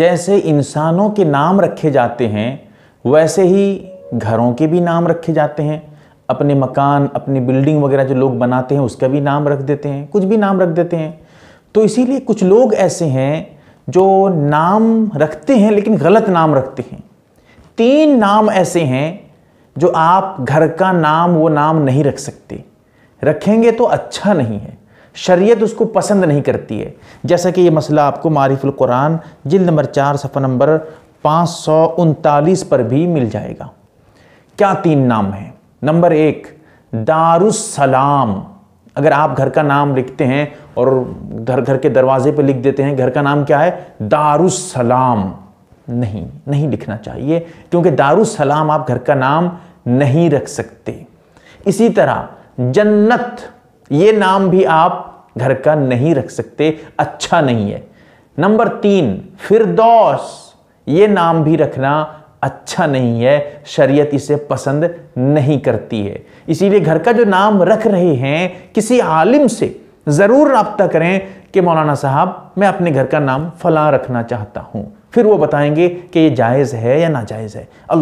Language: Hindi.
जैसे इंसानों के नाम रखे जाते हैं वैसे ही घरों के भी नाम रखे जाते हैं अपने मकान अपनी बिल्डिंग वगैरह जो लोग बनाते हैं उसका भी नाम रख देते हैं कुछ भी नाम रख देते हैं तो इसीलिए कुछ लोग ऐसे हैं जो नाम रखते हैं लेकिन गलत नाम रखते हैं तीन नाम ऐसे हैं जो आप घर का नाम वो नाम नहीं रख सकते रखेंगे तो अच्छा नहीं है शरीयत उसको पसंद नहीं करती है जैसा कि ये मसला आपको मारिफुल कुरान जिल्द नंबर चार सफ़ा नंबर पाँच पर भी मिल जाएगा क्या तीन नाम हैं नंबर एक दारुसलाम अगर आप घर का नाम लिखते हैं और घर घर के दरवाजे पर लिख देते हैं घर का नाम क्या है दारुसलाम नहीं नहीं लिखना चाहिए क्योंकि दारुसलाम आप घर का नाम नहीं रख सकते इसी तरह जन्नत ये नाम भी आप घर का नहीं रख सकते अच्छा नहीं है नंबर तीन फिरदौस ये नाम भी रखना अच्छा नहीं है शरीयत इसे पसंद नहीं करती है इसीलिए घर का जो नाम रख रहे हैं किसी आलिम से ज़रूर रबता करें कि मौलाना साहब मैं अपने घर का नाम फला रखना चाहता हूँ फिर वो बताएंगे कि ये जायज़ है या नाजायज़ है